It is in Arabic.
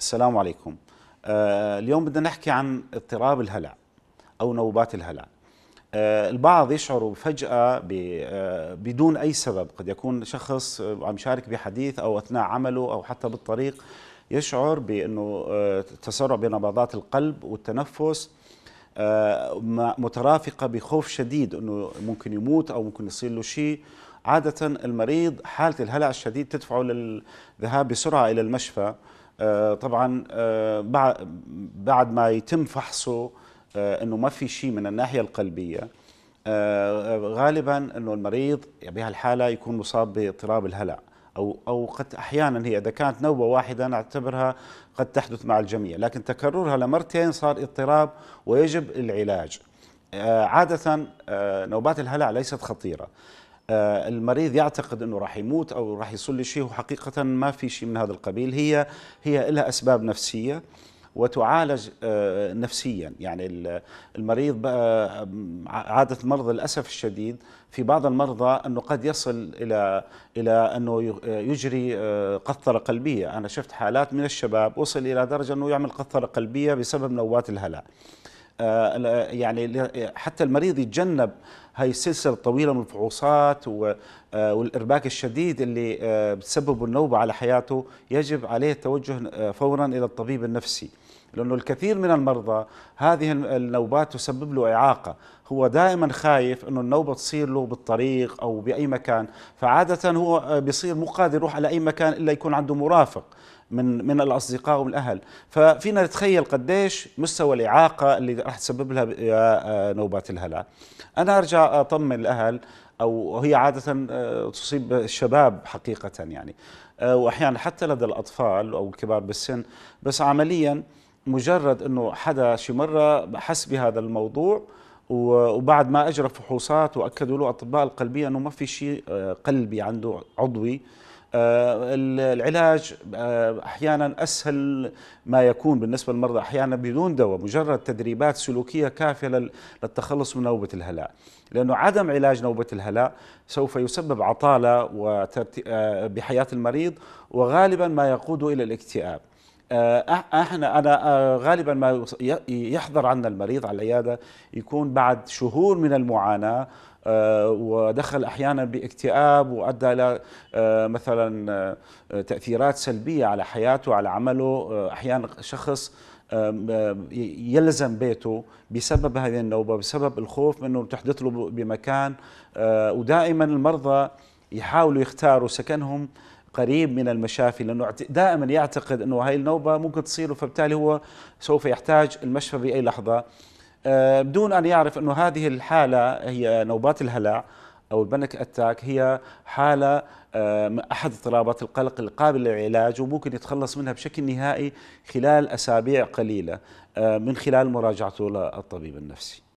السلام عليكم آه، اليوم بدنا نحكي عن اضطراب الهلع أو نوبات الهلع آه، البعض يشعر فجأة آه، بدون أي سبب قد يكون شخص عم يشارك بحديث أو أثناء عمله أو حتى بالطريق يشعر بأنه تسرع بنبضات القلب والتنفس مترافقة بخوف شديد أنه ممكن يموت أو ممكن يصير له شيء عادة المريض حالة الهلع الشديد تدفعه للذهاب بسرعة إلى المشفى آه، طبعا آه، بعد ما يتم فحصه آه، انه ما في شيء من الناحيه القلبيه غالبا انه المريض بهالحاله يكون مصاب باضطراب الهلع او او قد احيانا هي اذا كانت نوبه واحده نعتبرها قد تحدث مع الجميع لكن تكررها لمرتين صار اضطراب ويجب العلاج عاده نوبات الهلع ليست خطيره آه، المريض يعتقد انه راح يموت او راح يصل شيء وحقيقه ما في شيء من هذا القبيل هي هي لها اسباب نفسيه وتعالج آه، نفسيا يعني المريض آه، عادة المرضى للأسف الشديد في بعض المرضى أنه قد يصل إلى إلى أنه يجري قطرة قلبية أنا شفت حالات من الشباب وصل إلى درجة أنه يعمل قطرة قلبية بسبب نوبات الهلع آه، يعني حتى المريض يتجنب هاي السلسلة الطويلة من الفحوصات آه، والإرباك الشديد اللي آه، بتسببه النوبة على حياته يجب عليه التوجه فورا إلى الطبيب النفسي لأنه الكثير من المرضى هذه النوبات تسبب له إعاقة هو دائما خايف انه النوبه تصير له بالطريق او باي مكان فعاده هو بيصير مو قادر يروح على اي مكان الا يكون عنده مرافق من من الاصدقاء ومن الاهل ففينا نتخيل قديش مستوى الاعاقه اللي راح تسبب لها آه، نوبات الهلع انا ارجع اطمن الاهل او هي عاده آه، تصيب الشباب حقيقه يعني آه، واحيانا حتى لدى الاطفال او الكبار بالسن بس عمليا مجرد انه حدا شي مره حس بهذا الموضوع وبعد ما اجرى فحوصات واكدوا له اطباء القلبيه انه ما في شيء آه، قلبي عنده عضوي آه، العلاج آه، احيانا اسهل ما يكون بالنسبه للمرضى احيانا بدون دواء مجرد تدريبات سلوكيه كافيه للتخلص من نوبه الهلاء لانه عدم علاج نوبه الهلاء سوف يسبب عطاله بحياه المريض وغالبا ما يقود الى الاكتئاب آه، احنا انا آه، غالبا ما يحضر عنا المريض على العياده يكون بعد شهور من المعاناه آه، ودخل احيانا باكتئاب وادى الى مثلا تاثيرات سلبيه على حياته على عمله احيانا شخص يلزم بيته بسبب هذه النوبه بسبب الخوف انه تحدث له بمكان ودائما المرضى يحاولوا يختاروا سكنهم قريب من المشافي لانه دائما يعتقد انه هاي النوبه ممكن تصير فبالتالي هو سوف يحتاج المشفى باي لحظه آه، بدون ان يعرف انه هذه الحاله هي نوبات الهلع او البنك اتاك هي حاله آه، احد اضطرابات القلق القابله للعلاج وممكن يتخلص منها بشكل نهائي خلال اسابيع قليله آه، من خلال مراجعته للطبيب النفسي